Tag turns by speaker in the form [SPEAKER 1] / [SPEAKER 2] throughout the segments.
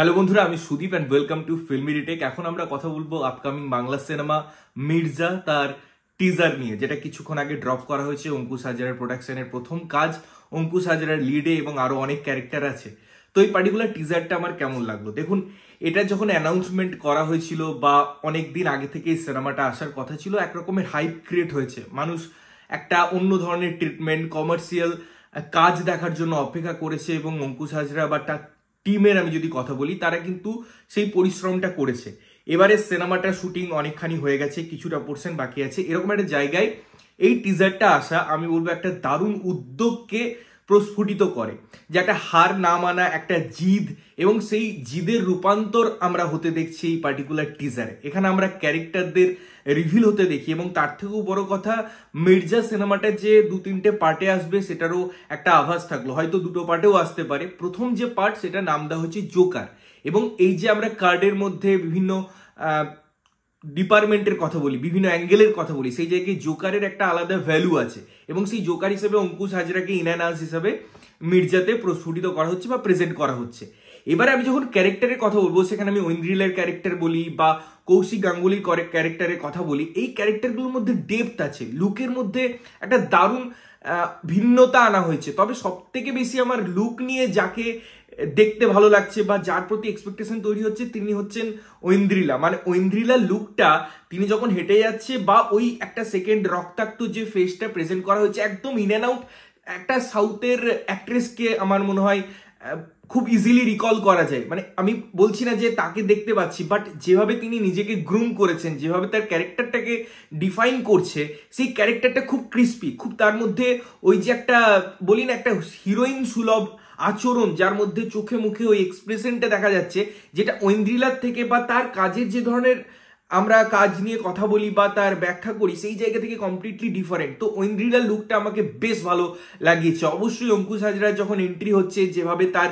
[SPEAKER 1] hello বন্ধুরা আমি Sudip and welcome to filmy retake এখন আমরা কথা বলবো আপকামিং বাংলা সিনেমা মির্জা তার টিজার নিয়ে যেটা কিছুক্ষণ আগে ড্রপ করা হয়েছে অঙ্কুশ হাজারের প্রোডাকশনের প্রথম কাজ অঙ্কুশ হাজারের লিডে এবং আরও অনেক ক্যারেক্টার আছে তো এই পার্টিকুলার টিজারটা আমার কেমন লাগলো দেখুন এটা যখন অ্যানাউন্সমেন্ট করা হয়েছিল বা অনেক দিন আগে থেকে এই সিনেমাটা আসার কথা ছিল একরকমের হাইপ ক্রিয়েট হয়েছে মানুষ একটা অন্য ধরনের ট্রিটমেন্ট কমার্শিয়াল কাজ দেখার জন্য অপেক্ষা করেছে এবং অঙ্কুশ হাজরা বা টিমের আমি যদি কথা বলি তারা কিন্তু সেই পরিশ্রমটা করেছে এবারে সিনেমাটার শুটিং অনেকখানি হয়ে গেছে কিছুটা পোর্শন বাকি আছে এরকম একটা জায়গায় এই টিজারটা আসা আমি বলবো একটা দারুণ উদ্যোগকে প্রস্ফুটিত করে যে একটা হার না মানা একটা জিদ এবং সেই জিদের রূপান্তর আমরা হতে দেখছি এই পার্টিকুলার টিজারে এখানে আমরা ক্যারেক্টারদের রিভিল হতে দেখি এবং তার থেকেও বড় কথা মির্জা সিনেমাটা যে দু তিনটে পার্টে আসবে সেটারও একটা আভাস থাকলো হয়তো দুটো পার্টেও আসতে পারে প্রথম যে পার্ট সেটা নাম দেওয়া হচ্ছে জোকার এবং এই যে আমরা কার্ডের মধ্যে বিভিন্ন ডিপার্টমেন্টের কথা বলি বিভিন্ন অ্যাঙ্গেলের কথা বলি সেই জায়গায় জোকারের একটা আলাদা ভ্যালু আছে এবং সেই জোকার হিসেবে অঙ্কুশ হাজরাকে ইনানাস হিসেবে মির্জাতে প্রস্ফুটিত করা হচ্ছে বা প্রেজেন্ট করা হচ্ছে এবারে আমি যখন ক্যারেক্টারের কথা বলবো সেখানে আমি ঐন্দ্রিলের ক্যারেক্টার বলি বা কৌশিক গাঙ্গুলির ক্যারেক্টারের কথা বলি এই ক্যারেক্টারগুলোর মধ্যে ডেপথ আছে লুকের মধ্যে একটা দারুণ ভিন্নতা আনা হয়েছে তবে সব থেকে বেশি আমার লুক নিয়ে যাকে দেখতে ভালো লাগছে বা যার প্রতি এক্সপেকটেশন তৈরি হচ্ছে তিনি হচ্ছেন ঐন্দ্রিলা মানে ঐন্দ্রিলা লুকটা তিনি যখন হেঁটে যাচ্ছে বা ওই একটা সেকেন্ড রক্তাক্ত যে ফেসটা প্রেজেন্ট করা হয়েছে একদম ইন অ্যান্ড আউট একটা সাউথের অ্যাক্ট্রেসকে আমার মনে হয় খুব ইজিলি রিকল করা যায় মানে আমি বলছি না যে তাকে দেখতে পাচ্ছি বাট যেভাবে তিনি নিজেকে গ্রুম করেছেন যেভাবে তার ক্যারেক্টারটাকে ডিফাইন করছে সেই ক্যারেক্টারটা খুব ক্রিস্পি খুব তার মধ্যে ওই যে একটা বলি না একটা হিরোইন সুলভ আচরণ যার মধ্যে চোখে মুখে ওই এক্সপ্রেশনটা দেখা যাচ্ছে যেটা ঐন্দ্রিলার থেকে বা তার কাজের যে ধরনের আমরা কাজ নিয়ে কথা বলি বা তার ব্যাখ্যা করি সেই জায়গা থেকে কমপ্লিটলি ডিফারেন্ট তো ঐন্দ্রিলার লুকটা আমাকে বেশ ভালো লাগিয়েছে অবশ্যই অঙ্কুশ হাজরা যখন এন্ট্রি হচ্ছে যেভাবে তার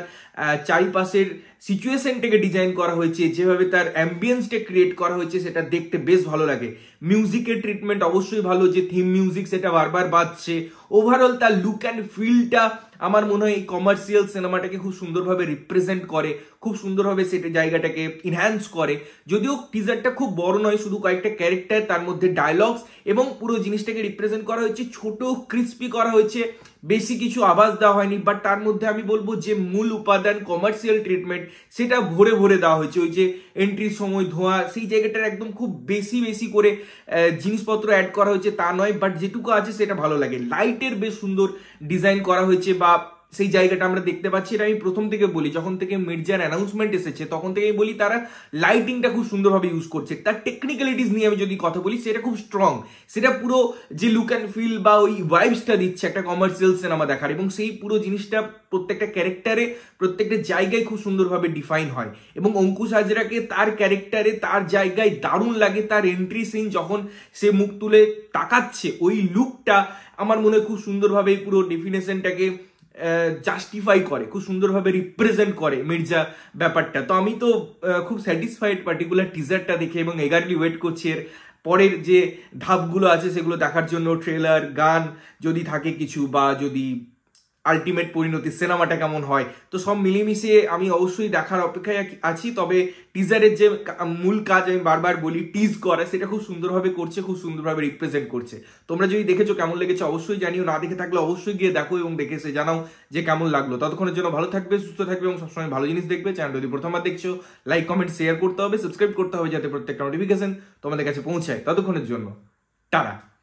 [SPEAKER 1] চারিপাশের সিচুয়েশনটাকে ডিজাইন করা হয়েছে যেভাবে তার অ্যাম্বিয়েন্সটা ক্রিয়েট করা হয়েছে সেটা দেখতে বেশ ভালো লাগে মিউজিকের ট্রিটমেন্ট অবশ্যই ভালো যে থিম মিউজিক সেটা বারবার বাজছে ওভারঅল তার লুক অ্যান্ড ফিলটা আমার মনে হয় এই কমার্শিয়াল সিনেমাটাকে খুব সুন্দরভাবে রিপ্রেজেন্ট করে খুব সুন্দরভাবে সেটা জায়গাটাকে ইনহ্যান্স করে যদিও টিজারটা খুব বড় নয় শুধু কয়েকটা ক্যারেক্টার তার মধ্যে ডায়লগস এবং পুরো জিনিসটাকে রিপ্রেজেন্ট করা হয়েছে ছোট ক্রিস্পি করা হয়েছে বেশি কিছু আবাস দেওয়া হয়নি বাট তার মধ্যে আমি বলবো যে মূল উপাদান কমার্শিয়াল ট্রিটমেন্ট সেটা ভরে ভরে দেওয়া হয়েছে ওই যে এন্ট্রির সময় ধোঁয়া সেই জায়গাটার একদম খুব বেশি বেশি করে জিনিসপত্র অ্যাড করা হয়েছে তা নয় বাট যেটুকু আছে সেটা ভালো লাগে লাইটের বেশ সুন্দর ডিজাইন করা হয়েছে বা সেই জায়গাটা আমরা দেখতে পাচ্ছি এটা আমি প্রথম থেকে বলি যখন থেকে মির্জার অ্যানাউন্সমেন্ট এসেছে তখন থেকেই বলি তারা লাইটিংটা খুব সুন্দরভাবে ইউজ করছে তার টেকনিক্যালিটিস নিয়ে আমি যদি কথা বলি সেটা খুব স্ট্রং সেটা পুরো যে লুক অ্যান্ড ফিল বা ওই ভাইবসটা দিচ্ছে একটা কমার্শিয়াল সিনেমা দেখার এবং সেই পুরো জিনিসটা প্রত্যেকটা ক্যারেক্টারে প্রত্যেকটা জায়গায় খুব সুন্দরভাবে ডিফাইন হয় এবং অঙ্কুশ হাজরাকে তার ক্যারেক্টারে তার জায়গায় দারুণ লাগে তার এন্ট্রি সিন যখন সে মুখ তুলে তাকাচ্ছে ওই লুকটা আমার মনে খুব সুন্দরভাবে পুরো ডেফিনেশনটাকে জাস্টিফাই করে খুব সুন্দরভাবে রিপ্রেজেন্ট করে মির্জা ব্যাপারটা তো আমি তো খুব স্যাটিসফাইড পার্টিকুলার টিজারটা দেখে এবং এগারলি ওয়েট করছি এর পরের যে ধাপগুলো আছে সেগুলো দেখার জন্য ট্রেলার গান যদি থাকে কিছু বা যদি আলটিমেট পরিণতি সিনেমাটা কেমন হয় তো সব মিলেমিশিয়ে আমি অবশ্যই দেখার অপেক্ষায় আছি তবে টিজারের যে মূল কাজ আমি বারবার বলি টিজ করা সেটা খুব সুন্দরভাবে করছে খুব সুন্দরভাবে রিপ্রেজেন্ট করছে তোমরা যদি দেখেছো কেমন লেগেছে অবশ্যই জানিও না দেখে থাকলে অবশ্যই গিয়ে দেখো এবং দেখে এসে জানাও যে কেমন লাগলো ততক্ষণের জন্য ভালো থাকবে সুস্থ থাকবে এবং সবসময় ভালো জিনিস দেখবে চ্যানেল যদি প্রথমবার দেখছো লাইক কমেন্ট শেয়ার করতে হবে সাবস্ক্রাইব করতে হবে যাতে প্রত্যেকটা নোটিফিকেশন তোমাদের কাছে পৌঁছায় ততক্ষণের জন্য টাটা